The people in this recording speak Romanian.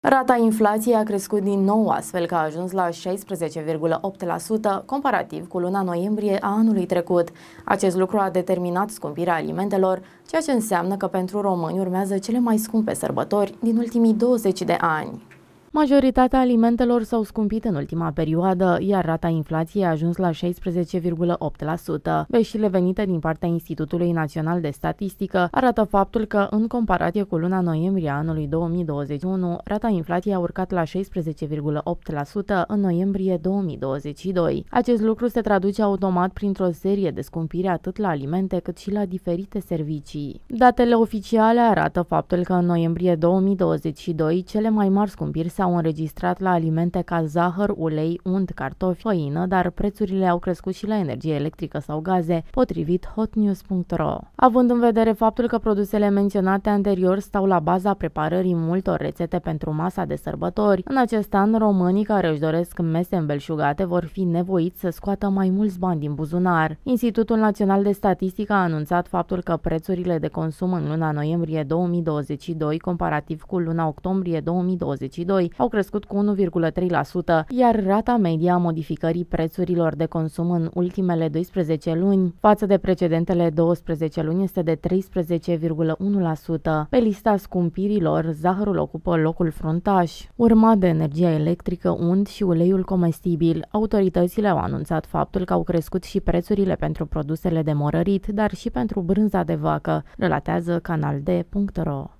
Rata inflației a crescut din nou, astfel că a ajuns la 16,8%, comparativ cu luna noiembrie a anului trecut. Acest lucru a determinat scumpirea alimentelor, ceea ce înseamnă că pentru români urmează cele mai scumpe sărbători din ultimii 20 de ani. Majoritatea alimentelor s-au scumpit în ultima perioadă, iar rata inflației a ajuns la 16,8%. Veștile venite din partea Institutului Național de Statistică arată faptul că, în comparație cu luna noiembrie anului 2021, rata inflației a urcat la 16,8% în noiembrie 2022. Acest lucru se traduce automat printr-o serie de scumpiri atât la alimente cât și la diferite servicii. Datele oficiale arată faptul că în noiembrie 2022 cele mai mari scumpiri s-au s-au înregistrat la alimente ca zahăr, ulei, unt, cartofi, făină, dar prețurile au crescut și la energie electrică sau gaze, potrivit hotnews.ro. Având în vedere faptul că produsele menționate anterior stau la baza preparării multor rețete pentru masa de sărbători, în acest an românii care își doresc mese îmbelșugate vor fi nevoiți să scoată mai mulți bani din buzunar. Institutul Național de Statistică a anunțat faptul că prețurile de consum în luna noiembrie 2022 comparativ cu luna octombrie 2022 au crescut cu 1,3%, iar rata media a modificării prețurilor de consum în ultimele 12 luni față de precedentele 12 luni este de 13,1%. Pe lista scumpirilor, zahărul ocupă locul fruntaș, urmat de energia electrică, unt și uleiul comestibil. Autoritățile au anunțat faptul că au crescut și prețurile pentru produsele de morărit, dar și pentru brânza de vacă, relatează canal